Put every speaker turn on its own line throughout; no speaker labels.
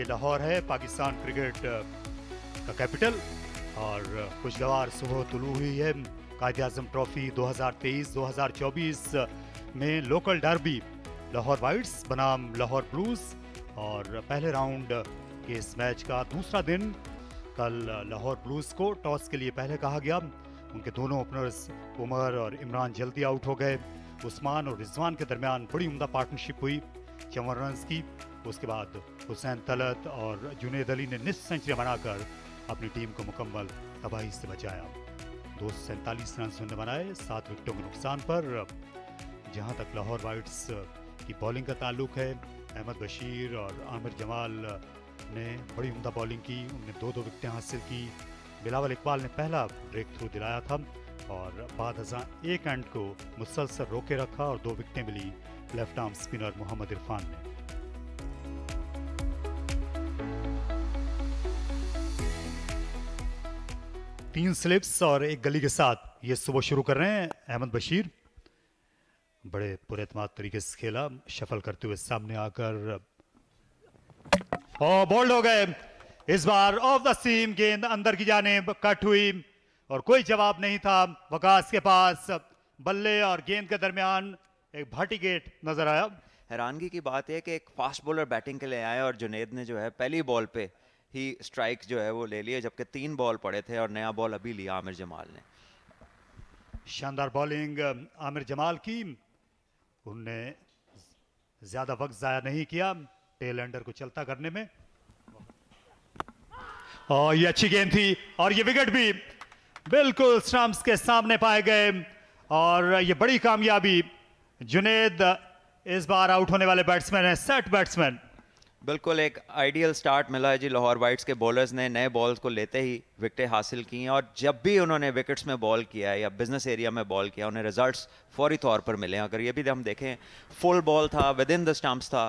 ये लाहौर है पाकिस्तान क्रिकेट का कैपिटल और खुशगवार सुबह तुलू हुई है कायद अजम ट्रॉफी 2023-2024 में लोकल डर्बी लाहौर वाइट्स बनाम लाहौर ब्लूज और पहले राउंड के इस मैच का दूसरा दिन कल लाहौर ब्लूज को टॉस के लिए पहले कहा गया उनके दोनों ओपनर्स उमर और इमरान जल्दी आउट हो गए उस्मान और रिजवान के दरमियान बड़ी उमदा पार्टनरशिप हुई चौवन रन की उसके बाद हुसैन तलत और जुनेद अली ने निस सेंचुरी बनाकर अपनी टीम को मुकम्मल तबाही से बचाया दो सौ सैंतालीस रन उन्होंने बनाए सात विकेटों के नुकसान पर जहां तक लाहौर वाइट्स की बॉलिंग का ताल्लुक है अहमद बशीर और आमिर जमाल ने बड़ी उमदा बॉलिंग की उनने दो दो विकटें हासिल की बिलावल इकबाल ने पहला ब्रेक थ्रू दिलाया था और बाद हजार एक एंड को मुसलसल रोके रखा और दो विकटें मिली left arm spinner Mohammad Irfan ने तीन स्लिप्स और एक गली के साथ ये सुबह शुरू कर रहे हैं अहमद बशीर बड़े पूरे तरीके से खेला शफल करते हुए सामने आकर ओ बोल्ड हो गए इस बार ऑफ द सीम गेंद अंदर की जाने कट हुई और कोई जवाब नहीं था वकास के पास बल्ले और गेंद के दरमियान
एक भाटी गेट नजर आया हैरानगी की बात है कि एक फास्ट बॉलर बैटिंग के लिए आया और जुनेद ने जो है पहली बॉल पे ही स्ट्राइक जो है वो ले लिए जबकि तीन बॉल पड़े थे और नया बॉल अभी लिया आमिर जमाल ने
शानदार बॉलिंग आमिर जमाल की उनने ज्यादा वक्त जाया नहीं किया टेल एंडर को चलता करने में और ये अच्छी गेंद थी और ये विकेट भी बिल्कुल स्टम्प्स के सामने पाए गए और ये बड़ी कामयाबी जुनेद इस बार आउट होने वाले बैट्समैन है सेट बैट्समैन
बिल्कुल एक आइडियल स्टार्ट मिला है जी लाहौर वाइट्स के बॉलर्स ने नए बॉल्स को लेते ही विकटें हासिल की हैं और जब भी उन्होंने विकेट्स में बॉल किया या बिजनेस एरिया में बॉल किया उन्हें रिजल्ट्स फौरी तौर पर मिले अगर ये भी हम देखें फुल बॉल था विद इन द स्टम्प्स था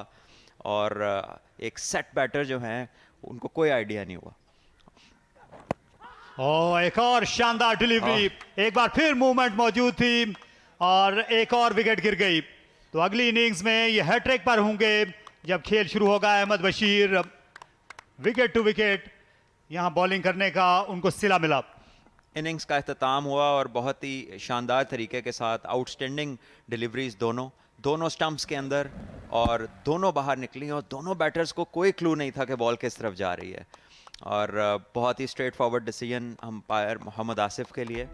और uh, एक सेट बैटर जो हैं उनको कोई आइडिया नहीं हुआ
ओ, oh, एक और
शानदार डिलीवरी हाँ।
एक बार फिर मूवमेंट मौजूद थी और एक और विकेट गिर गई तो अगली इनिंग्स में ये हैट्रिक पर होंगे जब खेल शुरू होगा Ahmad Bashir wicket to wicket यहाँ बॉलिंग करने का उनको सिला मिला
इनिंग्स का अख्ताम हुआ और बहुत ही शानदार तरीके के साथ आउटस्टैंडिंग डिलीवरीज दोनों दोनों स्टंप्स के अंदर और दोनों बाहर निकली और दोनों बैटर्स को कोई क्लू नहीं था कि बॉल किस तरफ जा रही है और बहुत ही straightforward decision umpire Mohammad Asif के लिए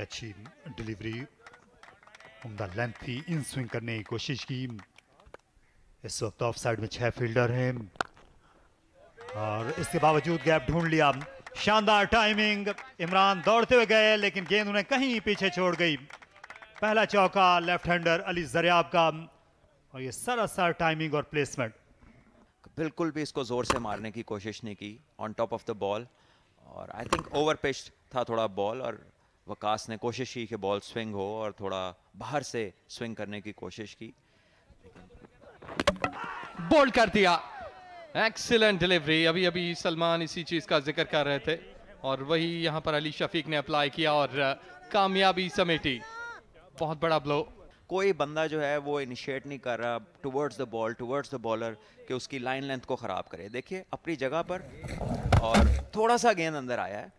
अच्छी डिलीवरी उमदा लेंथ थी इन स्विंग करने की कोशिश की इस वक्त ऑफ साइड में छह फील्डर हैं और इसके बावजूद गैप ढूंढ लिया शानदार टाइमिंग इमरान दौड़ते हुए गए लेकिन गेंद उन्हें कहीं पीछे छोड़ गई पहला चौका लेफ्ट हैंडर अली जरियाब का और ये सरासर टाइमिंग और
प्लेसमेंट बिल्कुल भी इसको जोर से मारने की कोशिश नहीं की on top of the ball और आई थिंक ओवर पिच था थोड़ा बॉल और वकास ने कोशिश की कि बॉल स्विंग हो और थोड़ा बाहर से स्विंग करने की कोशिश की
बोल्ड कर दिया एक्सीलेंट डिलीवरी अभी अभी सलमान इसी चीज का जिक्र कर रहे थे और वही यहां पर अली शफीक ने अप्लाई किया और कामयाबी समेटी
बहुत बड़ा ब्लो कोई बंदा जो है वो इनिशिएट नहीं कर रहा towards the ball towards the bowler कि उसकी लाइन लेंथ को ख़राब करे देखिए अपनी जगह पर और थोड़ा सा गेंद अंदर आया है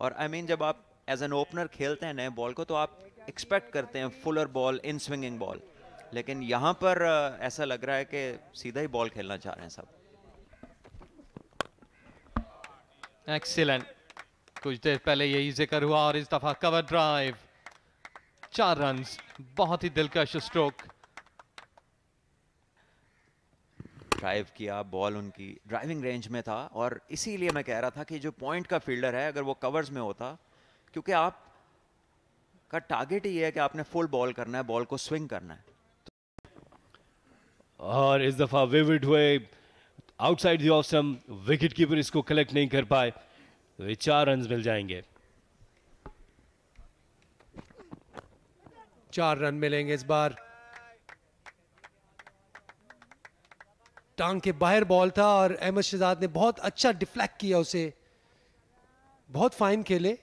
और आई I मीन mean, जब आप एज एन ओपनर खेलते हैं नए बॉल को तो आप एक्सपेक्ट करते हैं fuller ball in swinging ball लेकिन यहाँ पर ऐसा लग रहा है कि सीधा ही बॉल खेलना चाह रहे हैं सब
एक्सीलेंट कुछ देर पहले यही जिक्र हुआ और इस दफा कवर ड्राइव
चार रन बहुत ही दिलकश स्ट्रोक ड्राइव किया बॉल उनकी ड्राइविंग रेंज में था और इसीलिए मैं कह रहा था कि जो पॉइंट का फील्डर है अगर वो कवर्स में होता क्योंकि आप का टारगेट ही है कि आपने फुल बॉल करना है बॉल को स्विंग करना है
और इस दफा विविड हुए outside the off stump wicket keeper इसको कलेक्ट नहीं कर पाए तो ये चार रन मिल जाएंगे
चार रन मिलेंगे इस बार टांग के बाहर बॉल था और अहमद शहजाद ने बहुत अच्छा डिफ्लेक्ट किया उसे बहुत फाइन खेले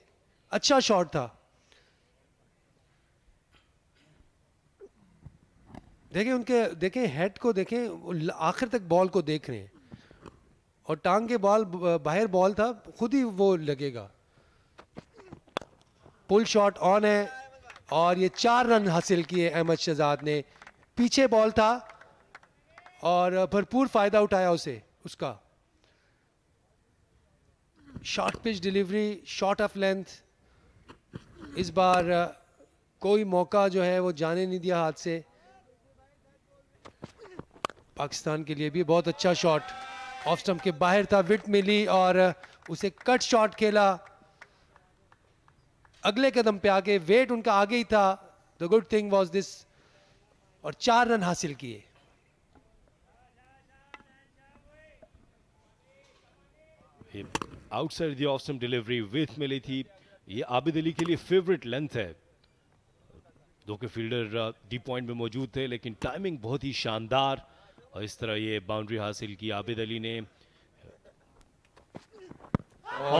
अच्छा शॉट था देखें उनके देखें हेड को देखें आखिर तक बॉल को देख रहे हैं और टांग के बॉल बाहर बॉल था खुद ही वो लगेगा पुल शॉट ऑन है और ये चार रन हासिल किए अहमद शहजाद ने पीछे बॉल था और भरपूर फायदा उठाया उसे उसका short pitch delivery short of length इस बार कोई मौका जो है वो जाने नहीं दिया हाथ से पाकिस्तान के लिए भी बहुत अच्छा शॉट ऑफ स्टम्प के बाहर था विट मिली और उसे कट शॉट खेला अगले कदम पे आगे वेट उनका आगे ही था the good thing was this और चार रन हासिल किए
outside the off stump delivery with मिली थी ये आबिद अली के लिए फेवरेट लेंथ है दो के फील्डर डी पॉइंट में मौजूद थे लेकिन टाइमिंग बहुत ही शानदार और इस तरह ये बाउंड्री हासिल की आबिद अली ने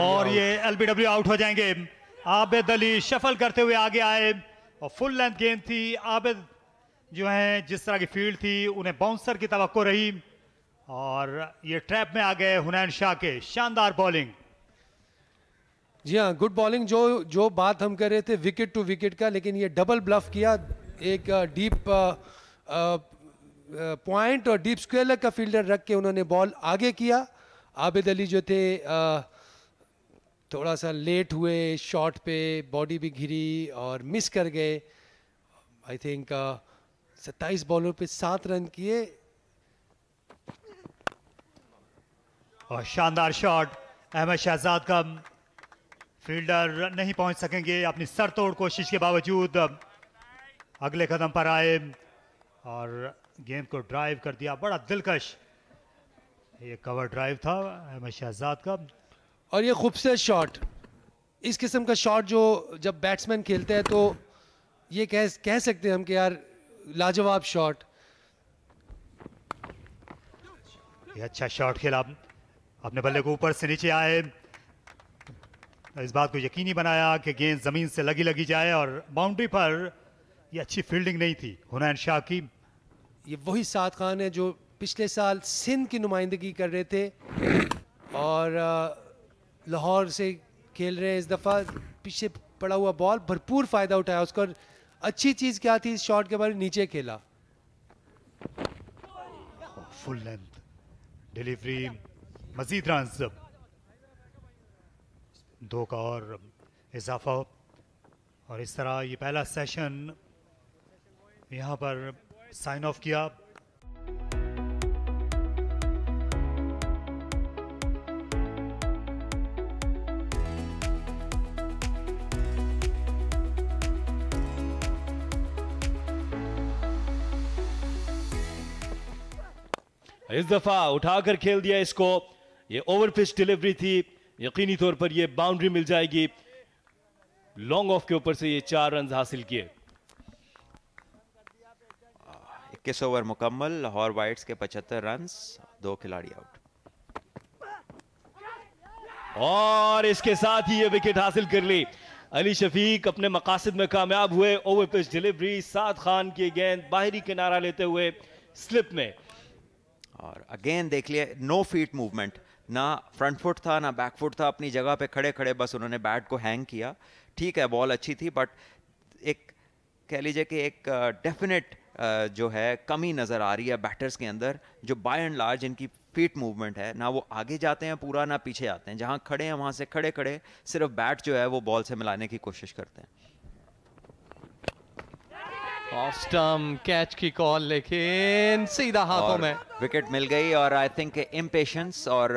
और ये
एलबीडब्ल्यू आउट हो जाएंगे आबिद अली शफल करते हुए आगे आए और फुल लेंथ गेंद थी आबिद जो है जिस तरह की फील्ड थी उन्हें बाउंसर की तो रही और ये ट्रैप में आ गए हुनैन शाह के शानदार बॉलिंग
जी हाँ गुड बॉलिंग जो जो बात हम कर रहे थे विकेट टू विकेट का लेकिन ये डबल ब्लफ किया एक डीप पॉइंट और डीप स्क्वेल का फील्डर रख के उन्होंने बॉल आगे किया आबिद अली जो थे आ, थोड़ा सा लेट हुए शॉट पे बॉडी भी घिरी और मिस कर गए आई थिंक सत्ताईस बॉलों पे सात रन किए
और शानदार शॉट अहमद शहजाद का फील्डर नहीं पहुंच सकेंगे अपनी सर तोड़ कोशिश के बावजूद अगले कदम पर आए और गेंद को ड्राइव कर दिया बड़ा दिलकश ये कवर ड्राइव था अहमद शहजाद का और ये
खूबसूरत शॉट इस किस्म का शॉट जो जब बैट्समैन खेलते हैं तो ये कह कह सकते हैं हम कि यार लाजवाब शॉट
ये अच्छा शॉट खेला अपने बल्ले को ऊपर से नीचे आए इस बात को यकीनी बनाया कि गेंद ज़मीन से लगी लगी जाए और बाउंड्री पर ये अच्छी फील्डिंग नहीं थी हुनैन शाह की ये वही साद खान है जो पिछले
साल सिंध की नुमाइंदगी कर रहे थे और लाहौर से खेल रहे हैं इस दफ़ा पीछे पड़ा हुआ बॉल भरपूर फ़ायदा उठाया उसका अच्छी चीज़ क्या थी इस शॉट के बारे नीचे खेला
full length delivery Majeed run दो का और इजाफा हो और इस तरह ये पहला सेशन यहाँ पर साइन ऑफ किया
इस दफा उठाकर खेल दिया इसको ये ओवर पिच डिलीवरी थी यकीनी तौर पर यह बाउंड्री मिल जाएगी लॉन्ग ऑफ के ऊपर से ये चार रन हासिल किए
इक्कीस ओवर मुकम्मल लाहौर वाइट्स के 75 रन दो खिलाड़ी आउट और
इसके साथ ही ये विकेट हासिल कर ली अली शफीक अपने मकासद में कामयाब हुए over pitch
delivery Saad Khan की गेंद बाहरी किनारा लेते हुए स्लिप में और अगेन देख लिया नो फीट मूवमेंट ना फ्रंट फुट था ना बैक फुट था अपनी जगह पे खड़े खड़े बस उन्होंने बैट को हैंग किया ठीक है बॉल अच्छी थी बट एक कह लीजिए कि एक डेफिनेट जो है कमी नज़र आ रही है बैटर्स के अंदर जो बाय एंड लार्ज इनकी फीट मूवमेंट है ना वो आगे जाते हैं पूरा ना पीछे आते हैं जहाँ खड़े हैं वहाँ से खड़े खड़े सिर्फ बैट जो है वो बॉल से मिलाने की कोशिश करते हैं
ऑफ स्टम कैच की कॉल लेकिन सीधा हाथों में
विकेट मिल गई और आई थिंक इम्पेशंस और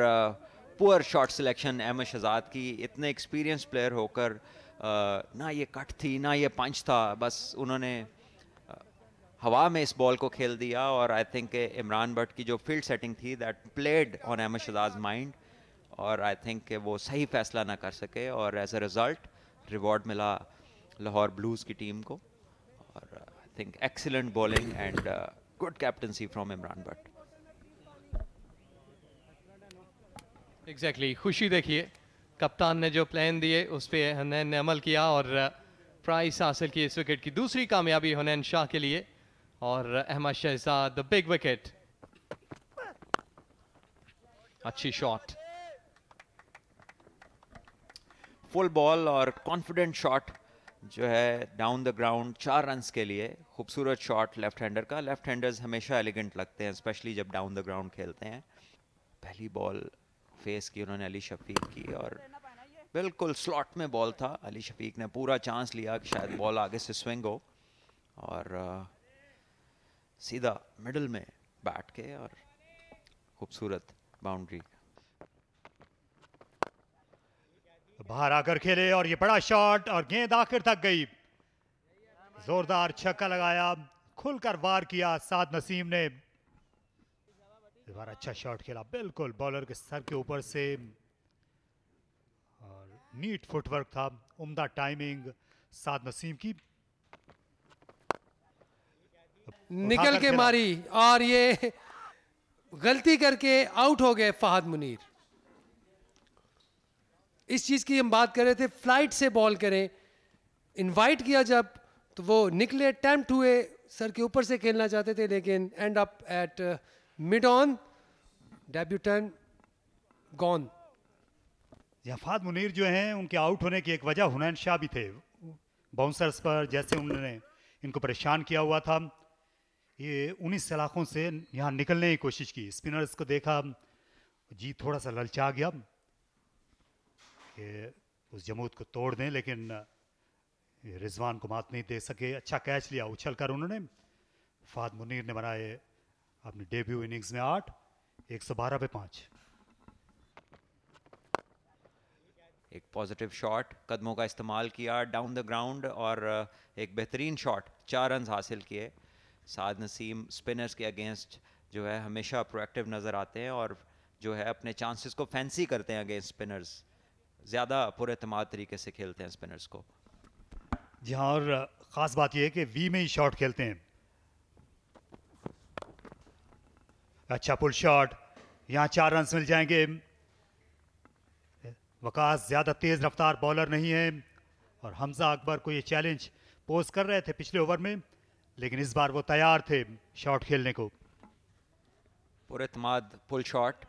poor shot selection Ahmad Shahzad की इतने एक्सपीरियंस प्लेयर होकर uh, ना ये कट थी ना ये पंच था बस उन्होंने uh, हवा में इस बॉल को खेल दिया और आई थिंक इमरान भट्ट की जो फील्ड सेटिंग थी that played on Ahmad Shahzad mind और आई थिंक वो सही फैसला ना कर सके और एज अ रिज़ल्ट रिवॉर्ड मिला लाहौर ब्लूज़ की टीम को और uh, think excellent bowling and uh, good captaincy from Imran Butt. exactly. खुशी देखिए
कप्तान ने जो प्लान दिए उस पर हनैन ने अमल किया और प्राइस uh, हासिल की इस विकेट की दूसरी कामयाबी हनैन शाह के लिए और अहमद शहजाद बिग विकेट
अच्छी शॉट फुल बॉल और कॉन्फिडेंट शॉट जो है डाउन द ग्राउंड चार रन के लिए खूबसूरत शॉट लेफ्ट हैंडर का लेफ्ट हैंडर्स हमेशा एलिगेंट लगते हैं स्पेशली जब डाउन द ग्राउंड खेलते हैं पहली बॉल फेस की उन्होंने अली शफीक की और बिल्कुल स्लॉट में बॉल था अली शफीक ने पूरा चांस लिया कि शायद बॉल आगे से स्विंग हो और सीधा मिडल में बैठ के और खूबसूरत बाउंड्री
बाहर आकर खेले और ये बड़ा शॉट और गेंद आखिर तक गई जोरदार छक्का लगाया खुलकर वार किया साद नसीम ने इस बार अच्छा शॉट खेला बिल्कुल बॉलर के सर के ऊपर से और नीट फुटवर्क था उम्दा टाइमिंग साद नसीम की निकल के मारी और ये
गलती करके आउट हो गए फहद मुनीर इस चीज की हम बात कर रहे थे फ्लाइट से बॉल करें इनवाइट किया जब तो वो निकले अटैम्प्ट हुए सर के ऊपर से खेलना चाहते थे लेकिन end up at mid on
debutant गॉन जफात मुनीर जो हैं उनके आउट होने की एक वजह हुनैन शाह भी थे बाउंसर्स पर जैसे उन्होंने इनको परेशान किया हुआ था ये उन्हीं सलाखों से यहाँ निकलने की कोशिश की स्पिनर्स को देखा जी थोड़ा सा ललचा गया कि उस जमूत को तोड़ दें लेकिन रिजवान को मात नहीं दे सके अच्छा कैच लिया उछल कर उन्होंने फाद मुनीर ने बनाए अपने डेब्यू इनिंग्स में आठ एक सौ बारह पे पाँच
एक पॉजिटिव शॉट कदमों का इस्तेमाल किया डाउन द ग्राउंड और एक बेहतरीन शॉट चार रन हासिल किए साद नसीम स्पिनर्स के अगेंस्ट जो है हमेशा प्रोएक्टिव नज़र आते हैं और जो है अपने चांसेस को फैंसी करते हैं अगेंस्ट स्पिनर्स ज़्यादा पुरेतम तरीके से खेलते हैं स्पिनर्स को
जी हाँ और ख़ास बात यह है कि वी में ही शॉट खेलते हैं अच्छा पुल शॉट यहाँ चार रन मिल जाएंगे वकास ज़्यादा तेज़ रफ्तार बॉलर नहीं है और हमज़ा अकबर को ये चैलेंज पोज कर रहे थे पिछले ओवर में लेकिन इस बार वो तैयार थे शॉट खेलने को
पूरे इतमाद पुल शॉट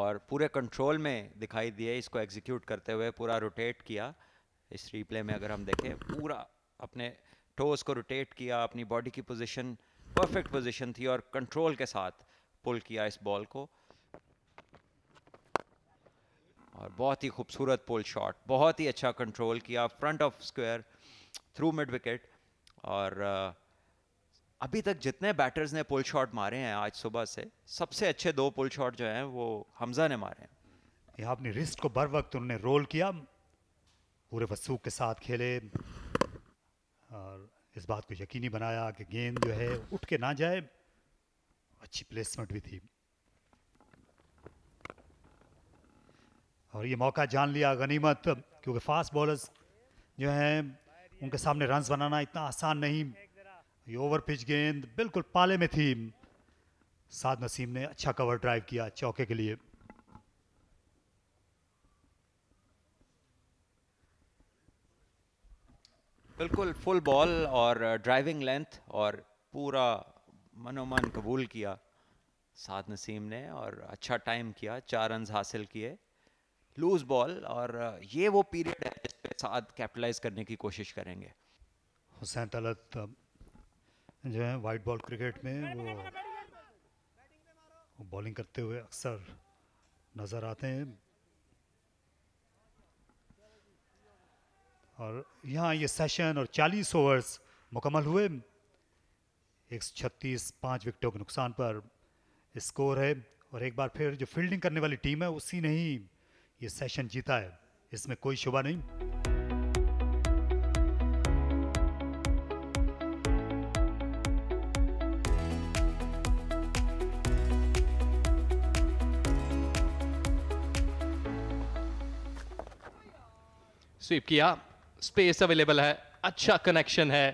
और पूरे कंट्रोल में दिखाई दिए इसको एग्जीक्यूट करते हुए पूरा रोटेट किया इस रीप्ले में अगर हम देखें पूरा अपने टोस को रोटेट किया अपनी बॉडी की पोजीशन परफेक्ट पोजीशन थी और कंट्रोल के साथ पुल किया इस बॉल को और बहुत ही खूबसूरत पुल शॉट बहुत ही अच्छा कंट्रोल किया front of square through mid wicket और अभी तक जितने बैटर्स ने पुल शॉट मारे हैं आज सुबह से सबसे अच्छे दो पुल शॉट जो हैं वो हमजा ने मारे हैं
आपने रिस्ट को बर वक्त उन्होंने रोल किया पूरे वसूख के साथ खेले और इस बात को यकीनी बनाया कि गेंद जो है उठ के ना जाए अच्छी प्लेसमेंट भी थी और ये मौका जान लिया गनीमत क्योंकि फास्ट बॉलर्स जो हैं उनके सामने रन्स बनाना इतना आसान नहीं ये ओवर पिच गेंद बिल्कुल पाले में थी साद नसीम ने अच्छा कवर ड्राइव किया चौके के लिए
बिल्कुल फुल बॉल और ड्राइविंग uh, लेंथ और पूरा मनोमन कबूल किया साथ नसीम ने और अच्छा टाइम किया चार रन हासिल किए लूज बॉल और uh, ये वो पीरियड है जिस पे कैपिटलाइज करने की कोशिश करेंगे
हुसैन तलत uh, जो है वाइट बॉल क्रिकेट में वो बॉलिंग करते हुए अक्सर नज़र आते हैं और यहाँ ये सेशन और 40 ओवर्स मुकम्मल हुए एक छत्तीस पाँच विकेटों के नुकसान पर स्कोर है और एक बार फिर जो फील्डिंग करने वाली टीम है उसी ने ही ये सेशन जीता है इसमें कोई शुबा नहीं
स्वीप किया स्पेस अवेलेबल है अच्छा कनेक्शन है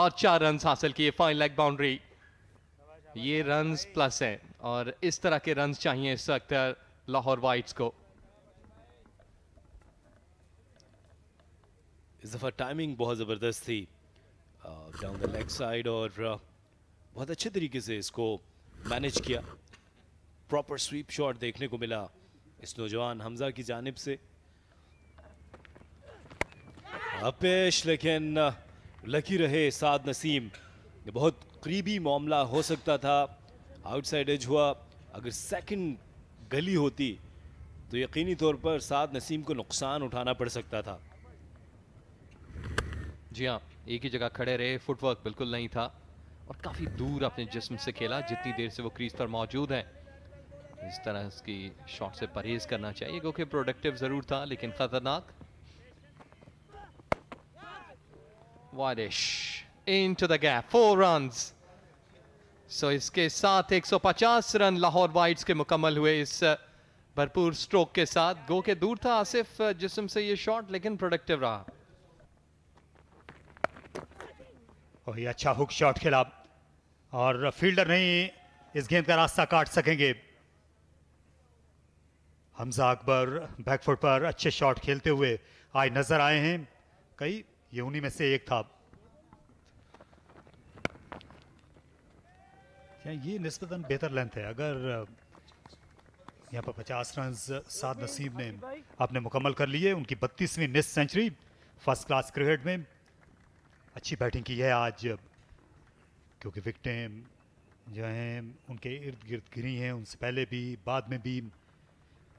और चार रन हासिल किए फाइन लेग बाउंड्री ये रन प्लस है और इस तरह के रन चाहिए इस वक्त लाहौर वाइट्स को
इस दफ़ा टाइमिंग बहुत ज़बरदस्त थी डाउन द लेग साइड और uh, बहुत अच्छे तरीके से इसको मैनेज किया प्रॉपर स्वीप शॉट देखने को मिला इस नौजवान हमजा की जानब से पेश लेकिन लकी रहे साद नसीम बहुत करीबी मामला हो सकता था आउटसाइड एज हुआ अगर सेकंड गली होती तो यकीनी तौर पर साद नसीम को नुकसान उठाना पड़ सकता था
जी हाँ एक ही जगह खड़े रहे फुटवर्क बिल्कुल नहीं था और काफ़ी दूर अपने जिस्म से खेला जितनी देर से वो क्रीज पर मौजूद हैं इस तरह इसकी शॉट से परहेज करना चाहिए क्योंकि प्रोडक्टिव ज़रूर था लेकिन ख़तरनाक Wadish into the gap. Four runs. so, इसके साथ 150 रन लाहौर वाइट्स के मुकम्मल हुए इस भरपूर स्ट्रोक के साथ गो के दूर था आसिफ जिसम से ये शॉट लेकिन प्रोडक्टिव रहा
और ये अच्छा हुक शॉट खेला और फील्डर नहीं इस गेंद का रास्ता काट सकेंगे हमजा अकबर बैकफुट पर अच्छे शॉट खेलते हुए आज नजर आए हैं कई ये उन्हीं में से एक था ये नस्बता बेहतर लेंथ है अगर यहाँ पर 50 रन साद नसीब ने आपने मुकम्मल कर लिए उनकी बत्तीसवीं निस्ट सेंचुरी फर्स्ट क्लास क्रिकेट में अच्छी बैटिंग की है आज क्योंकि विकटें जो हैं उनके इर्द गिर्द गिरी हैं उनसे पहले भी बाद में भी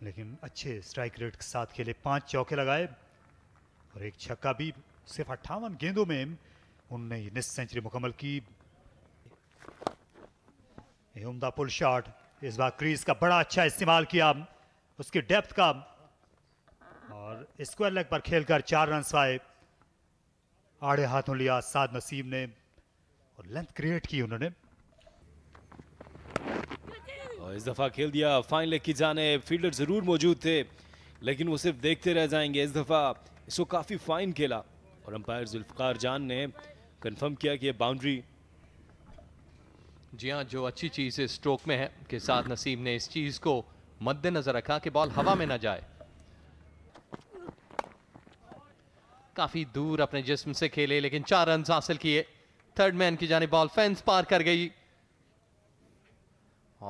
लेकिन अच्छे स्ट्राइक रेट के साथ खेले पांच चौके लगाए और एक छक्का भी सिर्फ अट्ठावन गेंदों में उनने ये सेंचुरी मुकम्मल की उमदा पुल शॉट इस बार क्रीज का बड़ा अच्छा इस्तेमाल किया उसकी डेप्थ का और स्क्वायर लेग पर खेलकर चार रन आए आड़े हाथों लिया साद नसीम ने और लेंथ क्रिएट की उन्होंने
और इस दफ़ा खेल दिया फाइन लेग की जाने फील्डर ज़रूर मौजूद थे लेकिन वो सिर्फ देखते रह जाएंगे इस दफ़ा इसको काफ़ी फाइन खेला और अंपायर जुल्फकार जान ने कंफर्म किया कि ये बाउंड्री जी हाँ जो अच्छी चीज़ इस स्ट्रोक में है के साथ नसीम ने इस
चीज़ को मद्देनज़र रखा कि बॉल हवा में ना जाए काफ़ी दूर अपने जिस्म से खेले लेकिन चार रन हासिल किए थर्ड मैन की जाने बॉल फेंस पार कर गई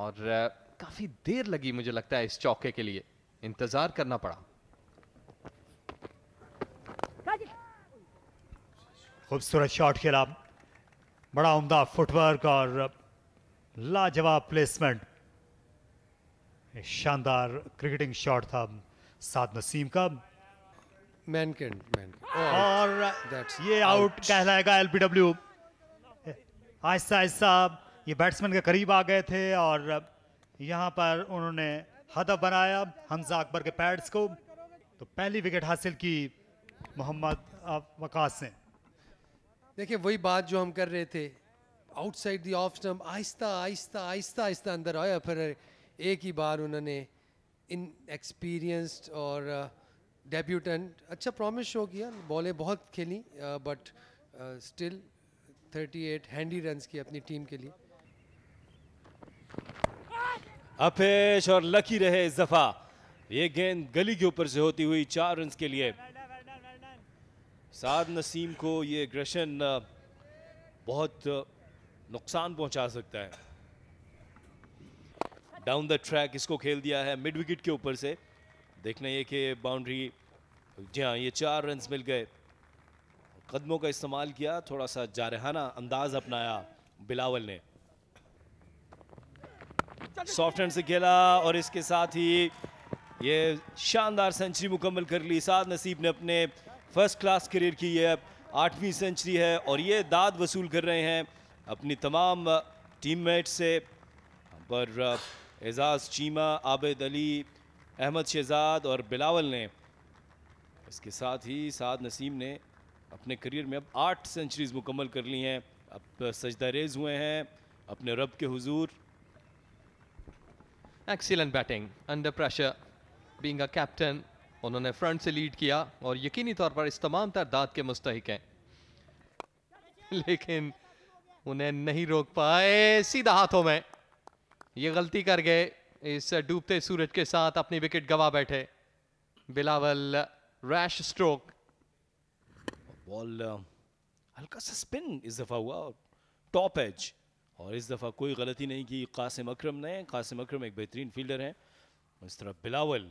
और काफ़ी देर लगी मुझे लगता है इस चौके के लिए इंतज़ार करना पड़ा
खूबसूरत शॉट खेला बड़ा उमदा फुटवर्क और लाजवाब प्लेसमेंट शानदार क्रिकेटिंग शॉट था साद नसीम का मैनकिंड और ये आउट कहलाएगा एलबीडब्ल्यू आहिस्ता आहिस्ता ये बैट्समैन के करीब आ गए थे और यहाँ पर उन्होंने हदफ बनाया हमजा अकबर के पैड्स को तो पहली विकेट हासिल की मोहम्मद वकास ने देखिए वही बात जो हम कर रहे थे
आउटसाइड दी ऑफ स्टम्प आहिस्ता आहिस्ता आहिस्ता आहिस्ता अंदर आया फिर एक ही बार उन्होंने इन एक्सपीरियंस्ड और डेब्यूटेंट अच्छा प्रॉमिस शो किया बॉलें बहुत खेली बट स्टिल 38 हैंडी रन्स की अपनी टीम के लिए
अपेश और लकी रहे जफा ये गेंद गली के ऊपर से होती हुई चार रन के लिए साद नसीम को ये एग्रेशन बहुत नुकसान पहुंचा सकता है डाउन द ट्रैक इसको खेल दिया है मिड विकेट के ऊपर से देखना ये कि बाउंड्री जी हाँ ये चार रन मिल गए कदमों का इस्तेमाल किया थोड़ा सा जारहाना अंदाज अपनाया बिलावल ने सॉफ्ट हैंड से खेला और इसके साथ ही ये शानदार सेंचुरी मुकम्मल कर ली साद नसीब ने अपने फर्स्ट क्लास करियर की ये आठवीं सेंचुरी है और ये दाद वसूल कर रहे हैं अपनी तमाम टीममेट से पर एजाज चीमा आबेद अली अहमद शहजाद और बिलावल ने इसके साथ ही साद नसीम ने अपने करियर में अब आठ सेंचुरीज मुकम्मल कर ली हैं अब सजदा रेज हुए हैं अपने रब के हुजूर
excellent batting under pressure being a captain उन्होंने फ्रंट से लीड किया और यकीनी तौर पर इस तमाम तरदाद के मुस्तक हैं लेकिन उन्हें नहीं रोक पाए सीधा हाथों में ये गलती कर गए इस डूबते सूरज के साथ अपनी विकेट गवा बैठे बिलावल रैश
स्ट्रोक बॉल हल्का सा स्पिन इस दफ़ा हुआ टॉप एज और इस दफ़ा कोई गलती नहीं की कासिम अकरम ने कासिम अकरम एक बेहतरीन फील्डर हैं इस तरह बिलावल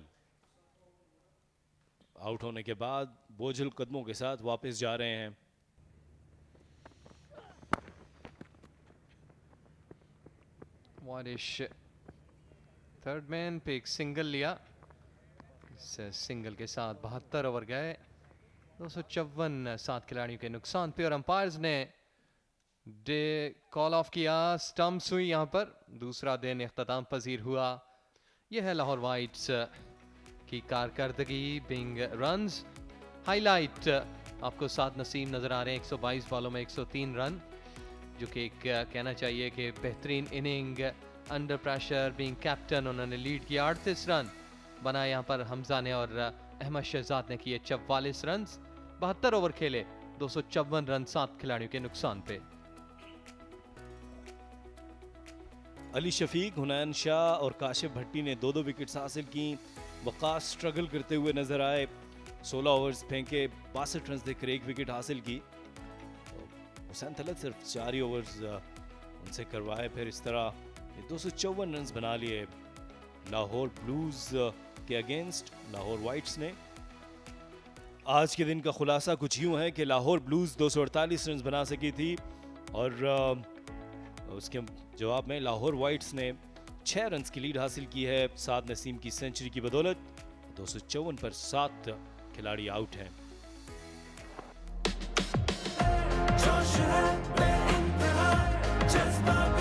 आउट होने के बाद बोझिल कदमों के साथ वापस जा रहे हैं
थर्ड मैन पे एक सिंगल लिया सिंगल के साथ बहत्तर ओवर गए दो सौ चौवन सात खिलाड़ियों के नुकसान पे और अंपायर्स ने डे कॉल ऑफ किया स्टम्प्स हुई यहाँ पर दूसरा दिन अख्ताम पजीर हुआ यह है लाहौर वाइट्स की कारकर्दगी बिंग रन हाईलाइट आपको सात नसीम नज़र आ रहे हैं 122 बॉलों में 103 रन जो कि एक uh, कहना चाहिए कि बेहतरीन inning under pressure being captain उन्होंने लीड किया अड़तीस रन बनाए यहाँ पर हमजा ने और uh, अहमद शहजाद ने किए चवालीस रन बहत्तर ओवर खेले दो रन सात खिलाड़ियों के नुकसान पे
अली शफीक हुनैन शाह और काशिफ भट्टी ने दो दो विकेट्स हासिल की वकास स्ट्रगल करते हुए नजर आए 16 ओवर्स फेंके बासठ रन देकर एक विकेट हासिल की तो हुसैन तो तलत सिर्फ चार ही ओवर्स उनसे करवाए फिर इस तरह दो सौ चौवन रन बना लिए लाहौर ब्लूज के अगेंस्ट लाहौर वाइट्स ने आज के दिन का खुलासा कुछ यूं है कि लाहौर ब्लूज दो सौ अड़तालीस रन बना सकी थी और उसके जवाब में लाहौर वाइट्स ने छह रन की लीड हासिल की है साद नसीम की सेंचुरी की बदौलत दो पर सात खिलाड़ी आउट
हैं